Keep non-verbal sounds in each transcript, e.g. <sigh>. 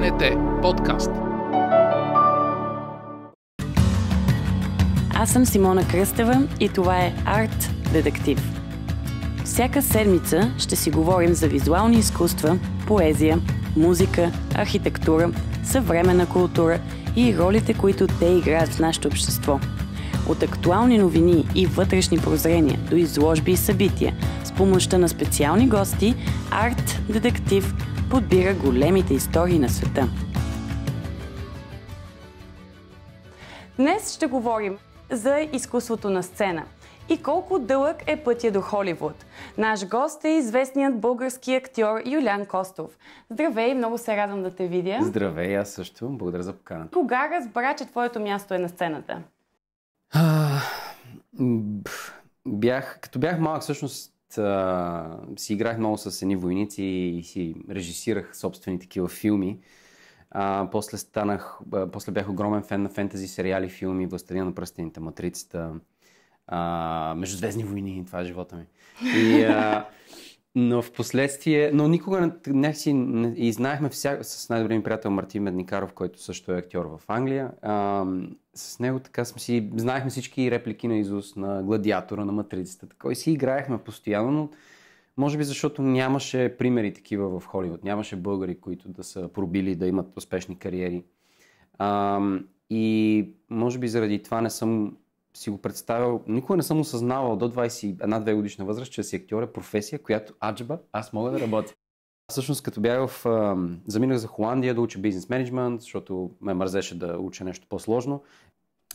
БНТ подкаст. Аз съм Симона Кръстева и това е Арт Детектив. Всяка седмица ще си говорим за визуални изкуства, поезия, музика, архитектура, съвременна култура и ролите, които те играят в нашето общество. От актуални новини и вътрешни прозрения до изложби и събития, с помощта на специални гости, арт-детектив – подбира големите истории на света. Днес ще говорим за изкуството на сцена и колко дълъг е пътя до Холивуд. Наш гост е известният български актьор Юлян Костов. Здравей, много се радвам да те видя. Здравей, аз също. Благодаря за поканата. Кога разбра, че твоето място е на сцената? А, бях, като бях малък, всъщност си играх много с едни войници и си режисирах собствени такива филми. А, после, станах, а, после бях огромен фен на фентези сериали, филми, Властелина на пръстените, Матрицата, а, Междузвездни войни, това е живота ми. И, а, но в последствие, но никога не, си, не, и знаехме вся, с най-добрия ми приятел Мартин Медникаров, който също е актьор в Англия. А, с него така сме си, знаехме всички реплики на Изус, на Гладиатора, на Матрицата. Така и си играехме постоянно, но може би защото нямаше примери такива в Холивуд. Нямаше българи, които да са пробили да имат успешни кариери. А, и може би заради това не съм си го представял, никога не съм осъзнавал до 21-2 годишна възраст, че си актьор е професия, която аджба аз мога да работя. Всъщност, като бях в... Заминах за Холандия да уча бизнес менеджмент, защото ме мързеше да уча нещо по-сложно.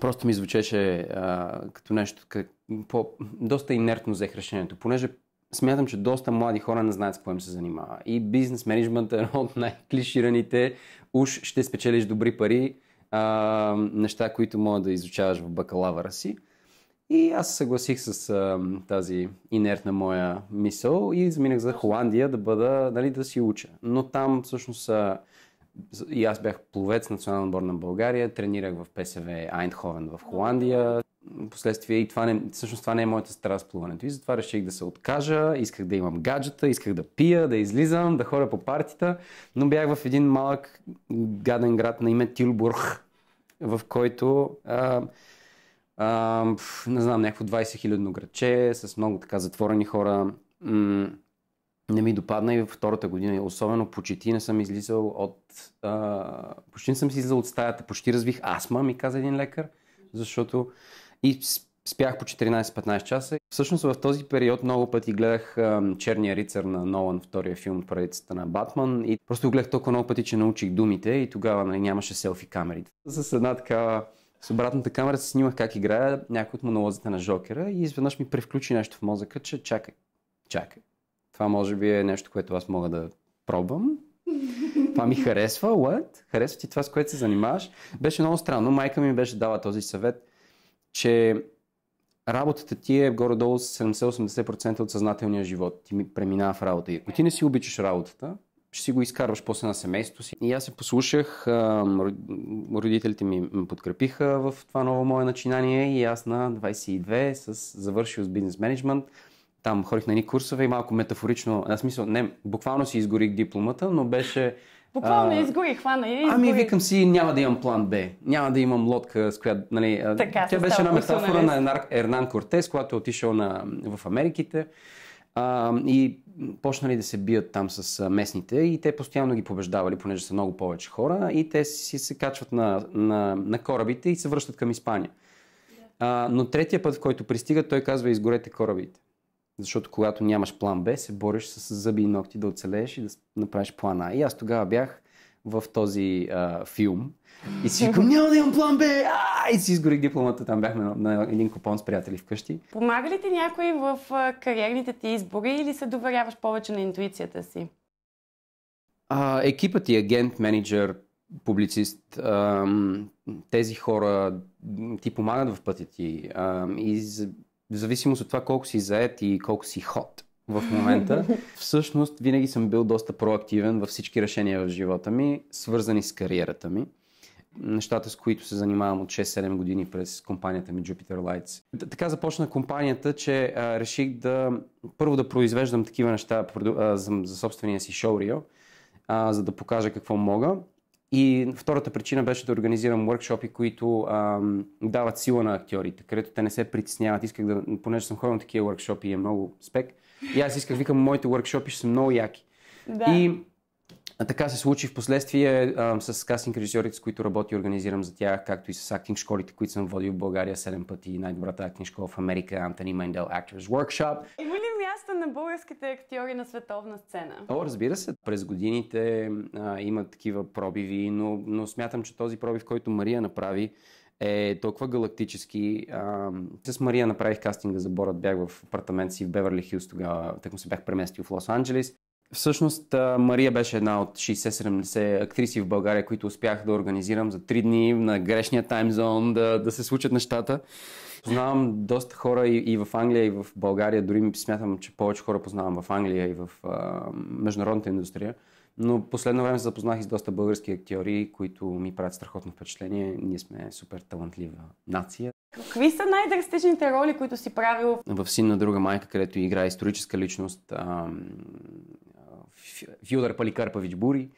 Просто ми звучеше а, като нещо... Как, по, доста инертно взех решението, понеже смятам, че доста млади хора не знаят с какво им се занимава. И бизнес менеджмент е едно от най-клишираните. Уж ще спечелиш добри пари, а, неща, които мога да изучаваш в бакалавъра си. И аз съгласих с а, тази инертна моя мисъл и заминах за Холандия да бъда, нали, да си уча. Но там всъщност а, и аз бях пловец национален отбор на България, тренирах в ПСВ Айндховен в Холандия, последствие и това не, всъщност това не е моята страст плуването. И затова реших да се откажа, исках да имам гаджета, исках да пия, да излизам, да ходя по партита, но бях в един малък гаден град на име Тилбург, в който а, а, не знам, някакво 20 хилядно градче с много така затворени хора. М- не ми допадна и във втората година, особено почти не съм излизал от... А, почти не съм си излизал от стаята, почти развих астма, ми каза един лекар, защото и спях по 14-15 часа. Всъщност в този период много пъти гледах Черния рицар на Нолан, втория филм от поредицата на Батман и просто гледах толкова много пъти, че научих думите и тогава нали, нямаше селфи камерите. С една така, с обратната камера се снимах как играя някои от монолозите на Жокера и изведнъж ми превключи нещо в мозъка, че чакай, чакай. Това може би е нещо, което аз мога да пробвам. Това ми харесва, what? Харесва ти това, с което се занимаваш. Беше много странно. Майка ми беше дала този съвет че работата ти е горе-долу 70-80% от съзнателния живот. Ти ми преминава в работа. И ако ти не си обичаш работата, ще си го изкарваш после на семейството си. И аз се послушах, родителите ми ме подкрепиха в това ново мое начинание и аз на 22 с завършил с бизнес менеджмент. Там ходих на едни курсове и малко метафорично, аз смисъл, не, буквално си изгорих дипломата, но беше Буквално а, изгори, хвана и изгори. Ами викам си, няма да имам план Б. Няма да имам лодка, с която... Нали, така, тя беше една метафора на Ернан Кортес, когато е отишъл на, в Америките. А, и почнали да се бият там с местните и те постоянно ги побеждавали, понеже са много повече хора и те си се качват на, на, на корабите и се връщат към Испания. Yeah. А, но третия път, в който пристига, той казва изгорете корабите. Защото когато нямаш план Б, се бориш с зъби и ногти да оцелееш и да направиш план А. И аз тогава бях в този а, филм и си викам, няма да имам план Б! И си изгорих дипломата, там бяхме на, на един купон с приятели вкъщи. Помага ли ти някой в кариерните ти избори или се доверяваш повече на интуицията си? А, екипът ти, агент, менеджер, публицист, а, тези хора ти помагат в пътя ти. А, и в зависимост от това колко си заед и колко си ход в момента, <laughs> всъщност винаги съм бил доста проактивен във всички решения в живота ми, свързани с кариерата ми нещата, с които се занимавам от 6-7 години през компанията ми Jupiter Lights. Така започна компанията, че а, реших да първо да произвеждам такива неща а, за, за собствения си шоурио, за да покажа какво мога. И втората причина беше да организирам въркшопи, които ам, дават сила на актьорите, където те не се притесняват. Исках да, понеже съм ходил на такива въркшопи и е много спек, и аз исках, викам, моите въркшопи ще са много яки. Да. И а така се случи в последствие с кастинг режисьорите, с които работя и организирам за тях, както и с актинг школите, които съм водил в България 7 пъти, най-добрата актинг школа в Америка, Антони Майндел Actors Workshop. Има ли място на българските актьори на световна сцена? О, разбира се. През годините а, има такива пробиви, но, но смятам, че този пробив, който Мария направи, е толкова галактически. А, с Мария направих кастинга за Борът, бях в апартамент си в Беверли Хилс тогава, так му се бях преместил в Лос Анджелис. Всъщност Мария беше една от 60-70 актриси в България, които успях да организирам за 3 дни на грешния таймзон, да, да се случат нещата. Познавам доста хора и, и в Англия, и в България. Дори смятам, че повече хора познавам в Англия и в а, международната индустрия. Но последно време се запознах и с доста български актьори, които ми правят страхотно впечатление. Ние сме супер талантлива нация. Какви са най-драстичните роли, които си правил? В Син на друга майка, където игра историческа личност, а, Филдър Паликарпович Бури,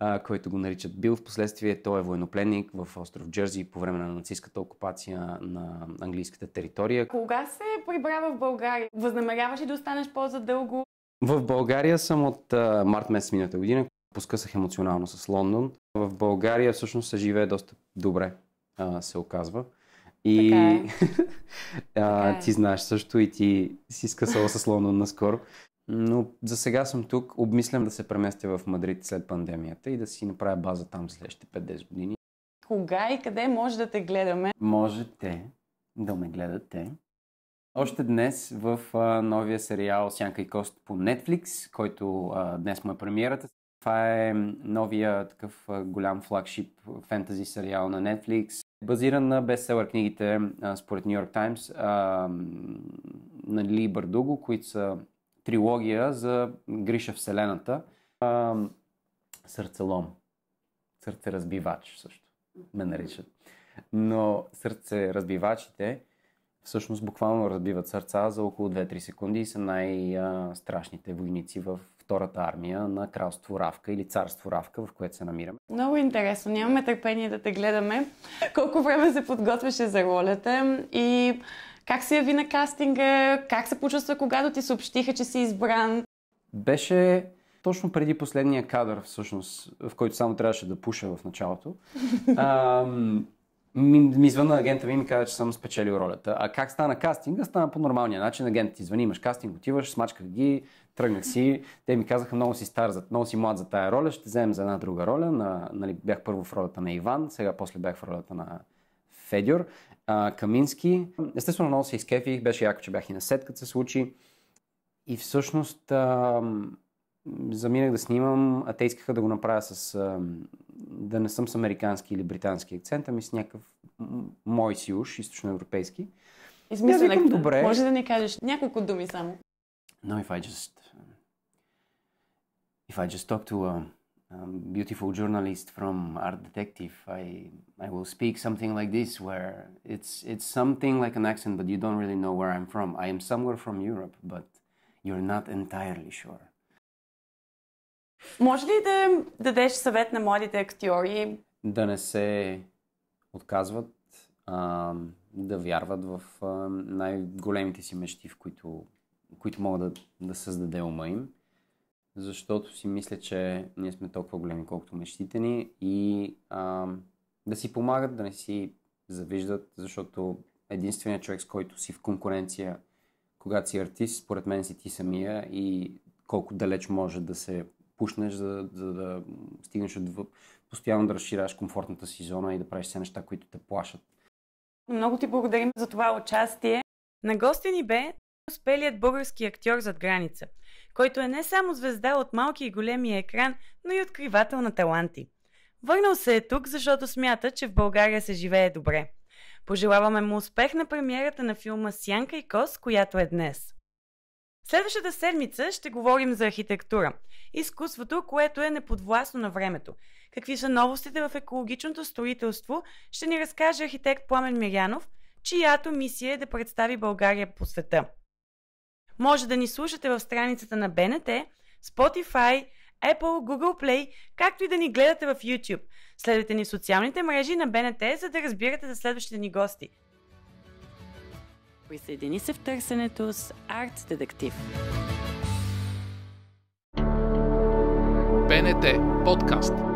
а, който го наричат Бил в последствие. Той е военнопленник в остров Джерзи по време на нацистската окупация на английската територия. Кога се прибрава в България? Възнамеряваш ли да останеш по-задълго? В България съм от а, март месец миналата година. Поскъсах емоционално с Лондон. В България всъщност се живее доста добре, а, се оказва. И така е. <laughs> а, така е. ти знаеш също и ти си скъсала с Лондон наскоро. Но за сега съм тук. Обмислям да се преместя в Мадрид след пандемията и да си направя база там следващите 5-10 години. Кога и къде може да те гледаме? Можете да ме гледате. Още днес в а, новия сериал Сянка и Кост по Netflix, който а, днес му е премиерата. Това е новия такъв а, голям флагшип фентази сериал на Netflix, базиран на бестселър книгите а, според Нью Йорк Таймс на Ли Бардуго, които са трилогия за Гриша Вселената. А, сърцелом. Сърцеразбивач също ме наричат. Но сърцеразбивачите всъщност буквално разбиват сърца за около 2-3 секунди и са най-страшните войници в втората армия на кралство Равка или царство Равка, в което се намираме. Много интересно. Нямаме търпение да те гледаме. Колко време се подготвяше за ролята и как се яви на кастинга? Как се почувства, когато ти съобщиха, че си избран? Беше точно преди последния кадър, всъщност, в който само трябваше да пуша в началото. <laughs> ми, ми звънна агента ми и ми каза, че съм спечелил ролята. А как стана кастинга? Стана по нормалния начин. Агентът ти звъни, имаш кастинг, отиваш, смачках ги, тръгнах си. Те ми казаха, много си стар, за, много си млад за тая роля, ще вземем за една друга роля. На, нали, бях първо в ролята на Иван, сега после бях в ролята на Федюр а, Камински. Естествено, много се изкефих, беше яко, че бях и на сет, като се случи. И всъщност а, заминах да снимам, а те искаха да го направя с... А, да не съм с американски или британски акцент, ами с някакъв мой си уж, източноевропейски. Измисля, да, добре. Може да ни кажеш няколко думи само. No, if I just... Um, if I just talk to... Uh, um, beautiful journalist from Art Detective, I I will speak something like this, where it's it's something like an accent, but you don't really know where I'm from. I am somewhere from Europe, but you're not entirely sure. Може ли да дадеш съвет на младите актьори? Да не се отказват, а, да вярват в най-големите си мечти, в които, които могат да, да създаде ума им. защото си мисля, че ние сме толкова големи, колкото мечтите ни и а, да си помагат, да не си завиждат, защото единственият човек, с който си в конкуренция, когато си артист, според мен си ти самия и колко далеч може да се пушнеш, за, за да стигнеш от постоянно да разширяваш комфортната си зона и да правиш все неща, които те плашат. Много ти благодарим за това участие. На гости ни бе успелият български актьор зад граница – който е не само звезда от малки и големи екран, но и откривател на таланти. Върнал се е тук, защото смята, че в България се живее добре. Пожелаваме му успех на премиерата на филма Сянка и Кос, която е днес. Следващата седмица ще говорим за архитектура. Изкуството, което е неподвластно на времето. Какви са новостите в екологичното строителство, ще ни разкаже архитект Пламен Мирянов, чиято мисия е да представи България по света – може да ни слушате в страницата на БНТ, Spotify, Apple, Google Play, както и да ни гледате в YouTube. Следвайте ни в социалните мрежи на БНТ, за да разбирате за следващите ни гости. Присъедини се в търсенето с арт Детектив. БНТ подкаст.